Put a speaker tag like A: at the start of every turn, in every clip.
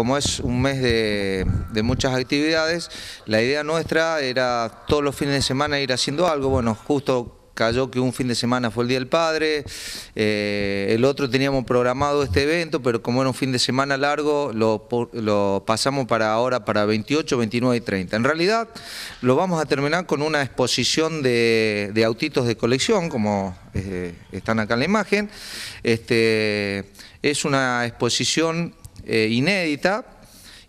A: como es un mes de, muchas actividades, la idea nuestra era todos los fines de semana ir haciendo algo, bueno, justo cayó que un fin de semana fue el Día del Padre, eh, el otro teníamos programado este evento, pero como era un fin de semana largo, lo, pasamos para ahora para 28, 29 y 30. En realidad lo vamos a terminar con una exposición de, autitos de colección, como eh, están acá en la imagen. Este, es una exposición eh, inédita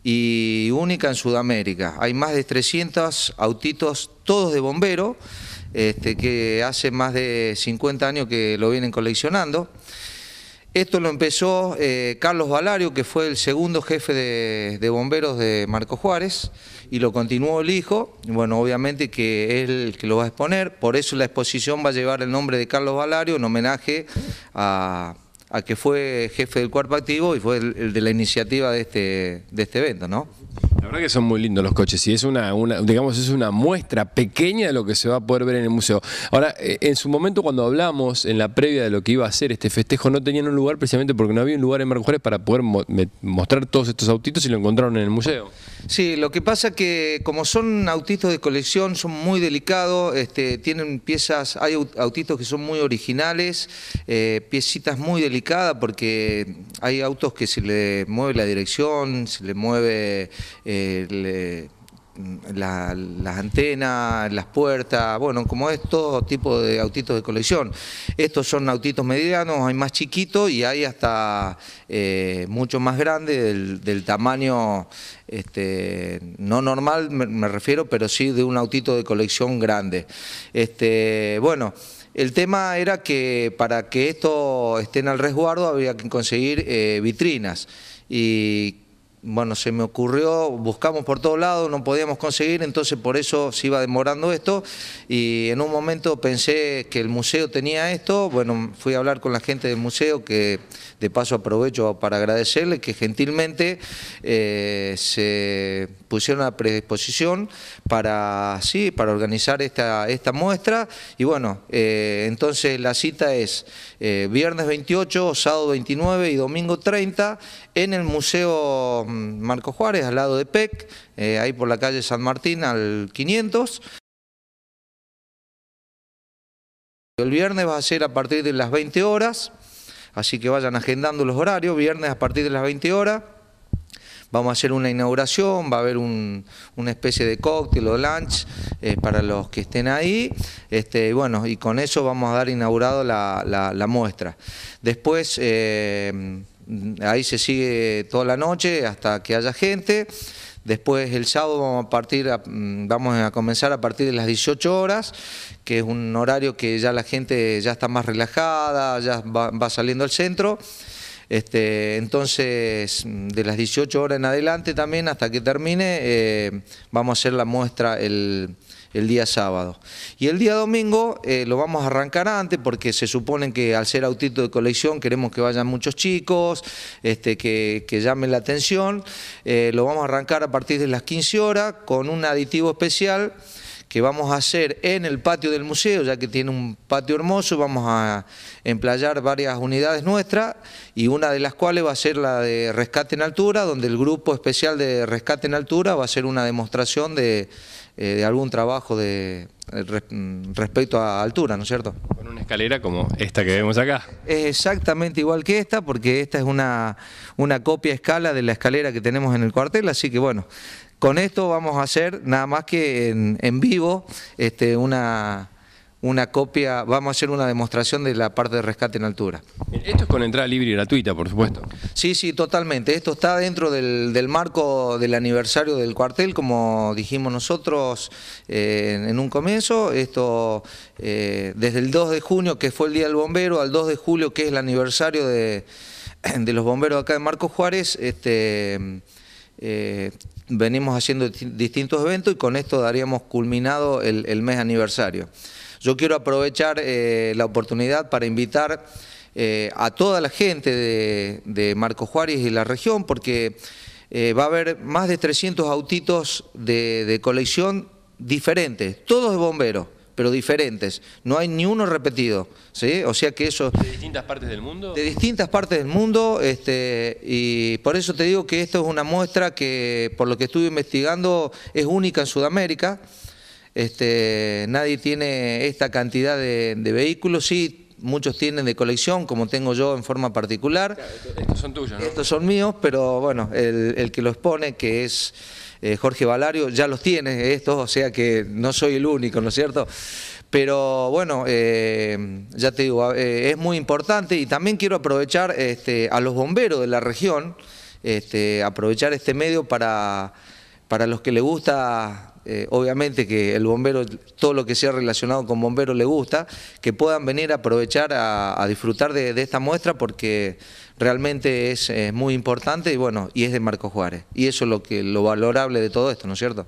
A: y única en Sudamérica. Hay más de 300 autitos, todos de bombero, este, que hace más de 50 años que lo vienen coleccionando. Esto lo empezó eh, Carlos Valario, que fue el segundo jefe de, bomberos de Marco Juárez, y lo continuó el hijo, bueno, obviamente que él el que lo va a exponer, por eso la exposición va a llevar el nombre de Carlos Valario en homenaje a, a que fue jefe del cuerpo activo y fue el, de la iniciativa de este, de este evento, ¿no? verdad que son muy lindos los coches y es una, digamos, es una muestra pequeña de lo que se va a poder ver en el museo. Ahora, eh, en su momento cuando hablamos en la previa de lo que iba a ser este festejo, no tenían un lugar precisamente porque no había un lugar en Marco Juárez para poder mostrar todos estos autitos y lo encontraron en el museo. Sí, lo que pasa que como son autitos de colección, son muy delicados, este, tienen piezas, hay autitos que son muy originales, eh, piecitas muy delicadas porque hay autos que se le mueve la dirección, se le mueve... Eh, eh, mm, las antenas, las puertas, bueno, como es todo tipo de autitos de colección. Estos son autitos medianos, hay más chiquitos y hay hasta eh, mucho más grandes del, tamaño, este, no normal me, refiero, pero sí de un autito de colección grande. Este, bueno, el tema era que para que esto estén al resguardo había que conseguir eh, vitrinas y bueno, se me ocurrió, buscamos por todos lados, no podíamos conseguir, entonces por eso se iba demorando esto y en un momento pensé que el museo tenía esto, bueno, fui a hablar con la gente del museo que de paso aprovecho para agradecerle que gentilmente eh, se pusieron a predisposición para, sí, para organizar esta, esta muestra y bueno, eh, entonces la cita es eh, viernes 28, sábado 29 y domingo 30 en el museo Marco Juárez, al lado de PEC, eh, ahí por la calle San Martín al 500. El viernes va a ser a partir de las 20 horas, así que vayan agendando los horarios, viernes a partir de las 20 horas. Vamos a hacer una inauguración, va a haber una especie de cóctel o lunch eh, para los que estén ahí. Este, y bueno, y con eso vamos a dar inaugurado la, muestra. Después... Eh, ahí se sigue toda la noche hasta que haya gente. Después el sábado vamos a, partir mm, vamos a comenzar a partir de las 18 horas, que es un horario que ya la gente ya está más relajada, ya va saliendo al centro. Este, entonces, de las 18 horas en adelante también, hasta que termine, eh, vamos a hacer la muestra el, día sábado. Y el día domingo eh, lo vamos a arrancar antes porque se supone que al ser autito de colección queremos que vayan muchos chicos, este, que, llamen la atención. Eh, lo vamos a arrancar a partir de las 15 horas con un aditivo especial que vamos a hacer en el patio del museo, ya que tiene un patio hermoso, vamos a emplayar varias unidades nuestras y una de las cuales va a ser la de rescate en altura, donde el grupo especial de rescate en altura va a hacer una demostración eh, de, algún trabajo de, eh, mm, respecto a altura, ¿no es cierto? Con una escalera como esta que vemos acá. Es exactamente igual que esta, porque esta es una, una copia escala de la escalera que tenemos en el cuartel, así que bueno, con esto vamos a hacer nada más que en, vivo este, una, una copia, vamos a hacer una demostración de la parte de rescate en altura. Esto es con entrada libre y gratuita, por supuesto. Sí, sí, totalmente. Esto está dentro del, marco del aniversario del cuartel, como dijimos nosotros eh, en un comienzo. Esto eh, desde el 2 de junio, que fue el Día del Bombero, al 2 de julio, que es el aniversario de, los bomberos acá de Marco Juárez, este, eh, venimos haciendo distintos eventos y con esto daríamos culminado el, mes aniversario. Yo quiero aprovechar eh, la oportunidad para invitar eh, a toda la gente de, de, Marco Juárez y la región porque eh, va a haber más de 300 autitos de colección diferentes, todos de bomberos pero diferentes. No hay ni uno repetido, ¿sí? O sea que eso... ¿De distintas partes del mundo? De distintas partes del mundo, este, y por eso te digo que esto es una muestra que, por lo que estuve investigando, es única en Sudamérica. Este, nadie tiene esta cantidad de, vehículos, sí muchos tienen de colección, como tengo yo en forma particular. estos son tuyos, ¿no? Estos son míos, pero bueno, el, el que los pone, que es eh, Jorge Valario, ya los tiene estos, o sea que no soy el único, ¿no es cierto? Pero bueno, eh, ya te digo, eh, es muy importante y también quiero aprovechar este, a los bomberos de la región, este, aprovechar este medio para para los que les gusta, eh, obviamente que el bombero, todo lo que sea relacionado con bombero le gusta, que puedan venir a aprovechar a, disfrutar de, esta muestra porque realmente es, muy importante y bueno, y es de Marco Juárez. Y eso es lo, que, lo valorable de todo esto, ¿no es cierto?